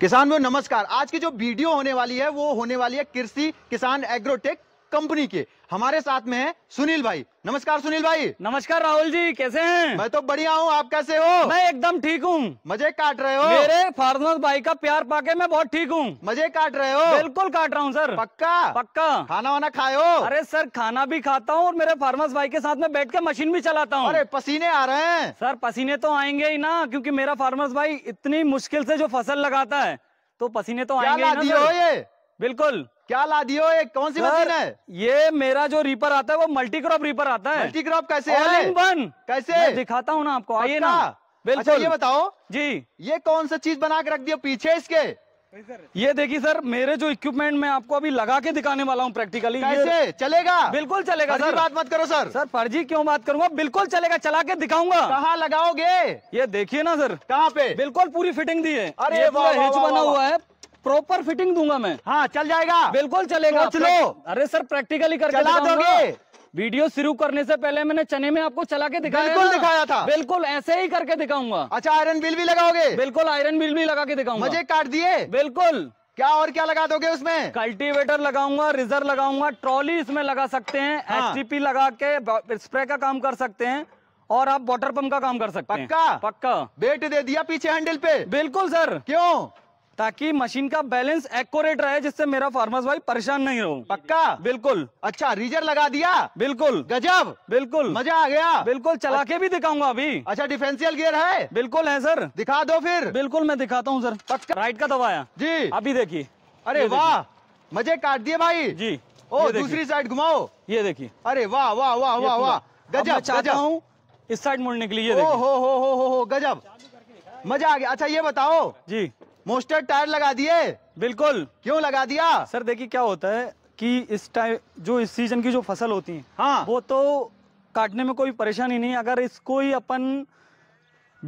किसान वो नमस्कार आज की जो वीडियो होने वाली है वो होने वाली है कृषि किसान एग्रोटेक कंपनी के हमारे साथ में है सुनील भाई नमस्कार सुनील भाई नमस्कार राहुल जी कैसे हैं मैं तो बढ़िया हूँ आप कैसे हो मैं एकदम ठीक हूँ मजे काट रहे हो मेरे फार्मर भाई का प्यार पाके मैं बहुत ठीक हूँ मजे काट रहे हो बिल्कुल काट रहा हूँ सर पक्का पक्का खाना वाना खाए हो अरे सर खाना भी खाता हूँ और मेरे फार्मर्स भाई के साथ में बैठ के मशीन भी चलाता हूँ अरे पसीने आ रहे हैं सर पसीने तो आएंगे ही ना क्यूँकी मेरा फार्मर्स भाई इतनी मुश्किल से जो फसल लगाता है तो पसीने तो आएंगे ये बिल्कुल क्या ला दियो ये कौन सी मशीन है ये मेरा जो रीपर आता है वो मल्टी क्रॉप रीपर आता है मल्टी क्रॉप कैसे है वन कैसे मैं दिखाता हूँ ना आपको आइए ना अच्छा, बिल्कुल अच्छा ये बताओ जी ये कौन सा चीज बना के रख दिया पीछे इसके ये देखिए सर मेरे जो इक्विपमेंट मैं आपको अभी लगा के दिखाने वाला हूँ प्रैक्टिकली कैसे चलेगा बिल्कुल चलेगा सर बात मत करो सर सर फर्जी क्यों बात करूंगा बिल्कुल चलेगा चला के दिखाऊंगा कहाँ लगाओगे ये देखिए ना सर कहाँ पे बिल्कुल पूरी फिटिंग दी है अरे हिच बना हुआ है प्रॉपर फिटिंग दूंगा मैं हाँ चल जाएगा बिल्कुल चलेगा चलो अरे सर प्रैक्टिकली करके चला दोगे वीडियो शुरू करने से पहले मैंने चने में आपको चला के दिखाया बिल्कुल दिखाया था बिल्कुल ऐसे ही करके दिखाऊंगा अच्छा आयरन बिल भी लगाओगे बिल्कुल आयरन बिल भी लगा के दिखाऊंगा मजे काट दिए बिल्कुल क्या और क्या लगा दोगे उसमें कल्टीवेटर लगाऊंगा रिजर लगाऊंगा ट्रॉली इसमें लगा सकते हैं हाँ। पी लगा के स्प्रे का काम कर सकते हैं और आप वॉटर पंप का काम कर सकते हैं पक्का पक्का बेट दे दिया पीछे हैंडल पे बिल्कुल सर क्यों ताकि मशीन का बैलेंस एक्यूरेट रहे जिससे मेरा फार्मर्स भाई परेशान नहीं हो पक्का बिल्कुल अच्छा रीजर लगा दिया बिल्कुल गजब बिल्कुल मजा आ गया बिल्कुल चला अच्छा, के भी दिखाऊंगा अभी अच्छा डिफेंसियल गियर है बिल्कुल है सर दिखा दो फिर बिल्कुल मैं दिखाता हूँ सर पक्का राइट का दबाया जी अभी देखिए अरे वाह मजे काट दिए भाई जी ओ दूसरी साइड घुमाओ ये देखिए अरे वाह वाह वाह वाह वाह गजब चाचा हूँ इस साइड मुड़ने के लिए हो हो हो हो गजब मजा आ गया अच्छा ये बताओ जी मोस्टर टायर लगा दिए बिल्कुल क्यों लगा दिया सर देखिए क्या होता है कि इस टाइम जो इस सीजन की जो फसल होती है हाँ वो तो काटने में कोई परेशानी नहीं अगर इसको ही अपन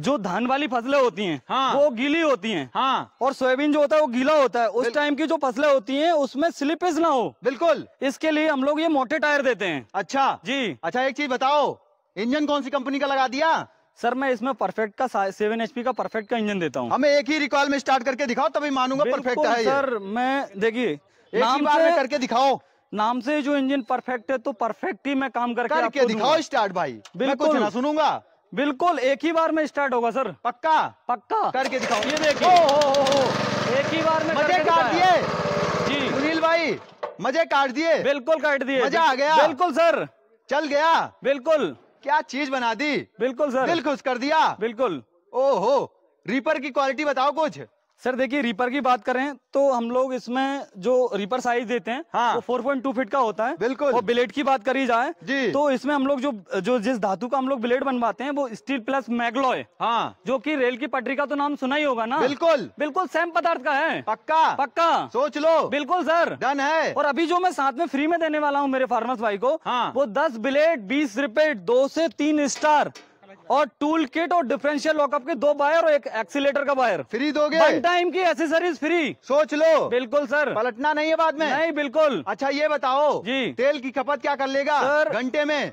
जो धान वाली फसलें होती हैं हाँ। वो गीली होती हैं हाँ। और सोयाबीन जो होता है वो गीला होता है उस टाइम की जो फसलें होती हैं उसमें स्लिपेज ना हो बिल्कुल इसके लिए हम लोग ये मोटे टायर देते हैं अच्छा जी अच्छा एक चीज बताओ इंजन कौन सी कंपनी का लगा दिया सर मैं इसमें परफेक्ट का सेवन एच का परफेक्ट का इंजन देता हूँ हमें एक ही रिकॉल में स्टार्ट करके दिखाओ तभी मानूंगा परफेक्ट है सर मैं देखिए एक ही बार में करके दिखाओ नाम से जो इंजन परफेक्ट है तो परफेक्ट ही मैं काम करके आपको दिखाओ स्टार्ट भाई बिल्कुल ना सुनूंगा बिल्कुल एक ही बार में स्टार्ट होगा सर पक्का पक्का करके दिखाओ ये देखिए एक ही बार में मजे काट दिए जी सुनील भाई मजे काट दिए बिल्कुल काट दिए मजा आ गया बिल्कुल सर चल गया बिल्कुल क्या चीज बना दी बिल्कुल सर दिल खुश कर दिया बिल्कुल ओहो रीपर की क्वालिटी बताओ कुछ सर देखिए रीपर की बात करें तो हम लोग इसमें जो रीपर साइज देते हैं हाँ। वो टू फीट का होता है बिल्कुल और ब्लेड की बात करी जाए जी। तो इसमें हम लोग जो जो जिस धातु का हम लोग ब्लेड बनवाते हैं वो स्टील प्लस मैगलॉय हाँ। जो कि रेल की पटरी का तो नाम सुना ही होगा ना बिल्कुल बिल्कुल सेम पदार्थ का है पक्का पक्का सोच लो बिल्कुल सर डन है और अभी जो मैं साथ में फ्री में देने वाला हूँ मेरे फार्मर्स भाई को हाँ। वो दस ब्लेड बीस रिपेट दो से तीन स्टार और टूल किट और डिफरेंशियल लॉकअप के दो बायर और एक एक्सीटर का बायर फ्री दोगे वन टाइम की एसेसरीज फ्री सोच लो बिल्कुल सर पलटना नहीं है बाद में नहीं बिल्कुल अच्छा ये बताओ जी तेल की खपत क्या कर लेगा घंटे में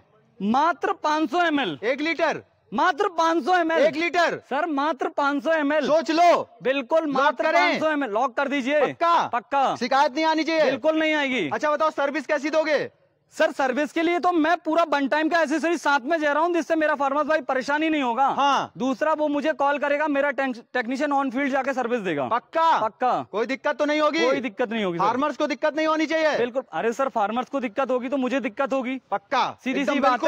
मात्र 500 सौ एक लीटर मात्र 500 सौ एम एक लीटर सर मात्र 500 सौ एम सोच लो बिल्कुल मात्र पाँच सौ लॉक कर दीजिए पक्का पक्का शिकायत नहीं आनी चाहिए बिल्कुल नहीं आएगी अच्छा बताओ सर्विस कैसी दोगे सर सर्विस के लिए तो मैं पूरा वन टाइम का एसेसरी साथ में जा रहा हूँ जिससे मेरा फार्मर्स भाई परेशानी नहीं होगा हाँ दूसरा वो मुझे कॉल करेगा मेरा टेक्नीशियन ऑन फील्ड जाके सर्विस देगा पक्का पक्का कोई दिक्कत तो नहीं होगी कोई दिक्कत नहीं होगी फार्मर्स को दिक्कत नहीं होनी चाहिए बिल्कुल अरे सर फार्मर्स को दिक्कत होगी तो मुझे दिक्कत होगी पक्का सीधी सी बात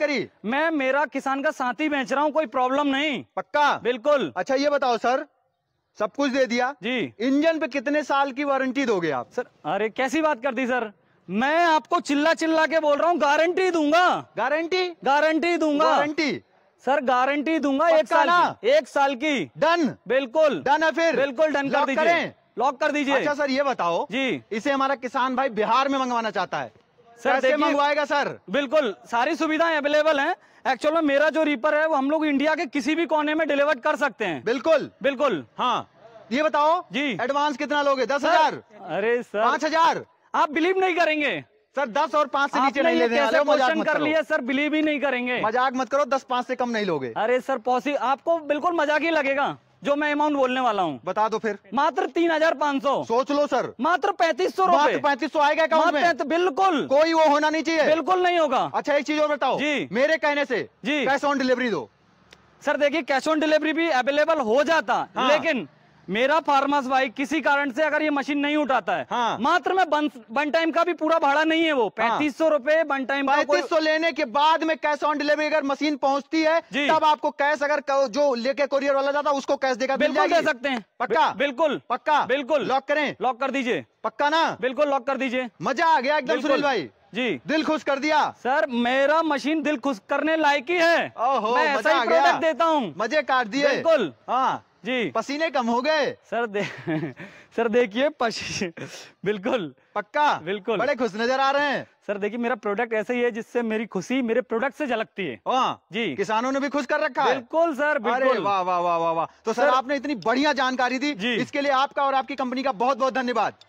करी मैं, मेरा किसान का साथ ही बेच रहा हूँ कोई प्रॉब्लम नहीं पक्का बिल्कुल अच्छा ये बताओ सर सब कुछ दे दिया जी इंजन पे कितने साल की वारंटी दोगे आप सर अरे कैसी बात कर दी सर मैं आपको चिल्ला चिल्ला के बोल रहा हूँ गारंटी दूंगा गारंटी गारंटी दूंगा गारंटी सर गारंटी दूंगा एक साल की एक साल की डन बिल्कुल डन है फिर बिल्कुल डन कर दीजिए लॉक कर दीजिए अच्छा सर ये बताओ जी इसे हमारा किसान भाई बिहार में मंगवाना चाहता है सर कैसे मंगवाएगा सर बिल्कुल सारी सुविधाएं अवेलेबल हैं एक्चुअल में मेरा जो रीपर है वो हम लोग इंडिया के किसी भी कोने में डिलीवर कर सकते हैं बिल्कुल बिल्कुल हाँ ये बताओ जी एडवांस कितना लोगे दस हजार अरे सर पाँच हजार आप बिलीव नहीं करेंगे सर दस और पाँच से नीचे नहीं लेते ले मजाक कर लिया सर बिलीव ही नहीं करेंगे मजाक मत करो दस पांच से कम नहीं लोगे अरे सर पॉसिबल आपको बिल्कुल मजाक ही लगेगा जो मैं अमाउंट बोलने वाला हूँ बता दो फिर मात्र तीन हजार पाँच सौ सोच लो सर मात्र पैंतीस सौ मात्र पैंतीस सौ आएगा अकाउंट में बिल्कुल कोई वो होना नहीं चाहिए बिल्कुल नहीं होगा अच्छा एक चीज और बताओ जी मेरे कहने से जी कैश ऑन डिलीवरी दो सर देखिए कैश ऑन डिलीवरी भी अवेलेबल हो जाता हाँ। लेकिन मेरा फार्मास भाई किसी कारण से अगर ये मशीन नहीं उठाता है हाँ। मात्र में बन, बन टाइम का भी पूरा भाड़ा नहीं है वो हाँ। पैंतीस सौ रूपए बन टाइम पैंतीस सौ लेने के बाद में कैश ऑन डिलीवरी अगर मशीन पहुंचती है तब आपको कैश अगर जो लेके कोरियर वाला जाता है उसको कैश देगा बिल्कुल दे सकते हैं पक्का बिल्कुल पक्का बिल्कुल लॉक करें लॉक कर दीजिए पक्का ना बिल्कुल लॉक कर दीजिए मजा आ गया एकदम सुनील भाई जी दिल खुश कर दिया सर मेरा मशीन दिल खुश करने लायक ही है ओहो, मैं ऐसा ही प्रोडक्ट देता हूँ मजे काट दिए बिल्कुल हाँ जी पसीने कम हो गए सर दे सर देखिए बिल्कुल पक्का बिल्कुल बड़े खुश नजर आ रहे हैं सर देखिए मेरा प्रोडक्ट ऐसे ही है जिससे मेरी खुशी मेरे प्रोडक्ट से झलकती है आ, हाँ, जी किसानों ने भी खुश कर रखा है बिल्कुल सर बिल्कुल वाह वाह वाह वाह वाह तो सर, सर आपने इतनी बढ़िया जानकारी दी जी इसके लिए आपका और आपकी कंपनी का बहुत बहुत धन्यवाद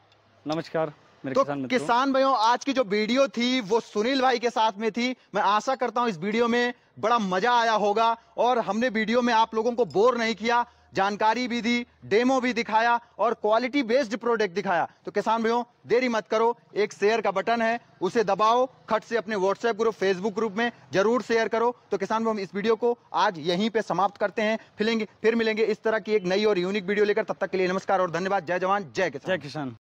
नमस्कार तो किसान, किसान भाइयों आज की जो वीडियो थी वो सुनील भाई के साथ में थी मैं आशा करता हूं इस वीडियो में बड़ा मजा आया होगा और हमने वीडियो में आप लोगों को बोर नहीं किया जानकारी भी दी डेमो भी दिखाया और क्वालिटी बेस्ड प्रोडक्ट दिखाया तो किसान भाइयों देरी मत करो एक शेयर का बटन है उसे दबाओ खट से अपने व्हाट्सएप ग्रुप फेसबुक ग्रुप में जरूर शेयर करो तो किसान भाई हम इस वीडियो को आज यहीं पे समाप्त करते हैं फिलेंगे फिर मिलेंगे इस तरह की एक नई और यूनिक वीडियो लेकर तब तक के लिए नमस्कार और धन्यवाद जय जवान जय किसान जय किसान